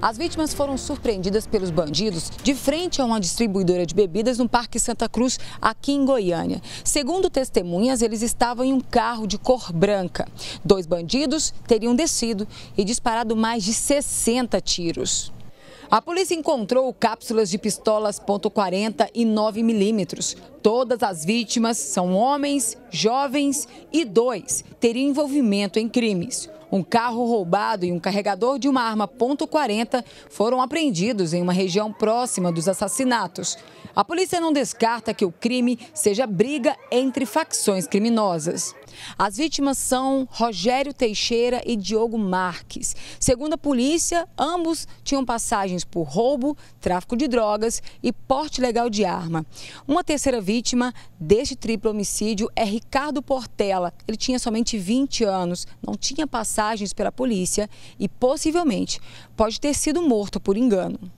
As vítimas foram surpreendidas pelos bandidos de frente a uma distribuidora de bebidas no Parque Santa Cruz, aqui em Goiânia. Segundo testemunhas, eles estavam em um carro de cor branca. Dois bandidos teriam descido e disparado mais de 60 tiros. A polícia encontrou cápsulas de pistolas .40 e 9 milímetros. Todas as vítimas são homens, jovens e dois teriam envolvimento em crimes. Um carro roubado e um carregador de uma arma .40 foram apreendidos em uma região próxima dos assassinatos. A polícia não descarta que o crime seja briga entre facções criminosas. As vítimas são Rogério Teixeira e Diogo Marques. Segundo a polícia, ambos tinham passagens por roubo, tráfico de drogas e porte legal de arma. Uma terceira vítima deste triplo homicídio é Ricardo Portela. Ele tinha somente 20 anos, não tinha passagem mensagens pela polícia e possivelmente pode ter sido morto por engano.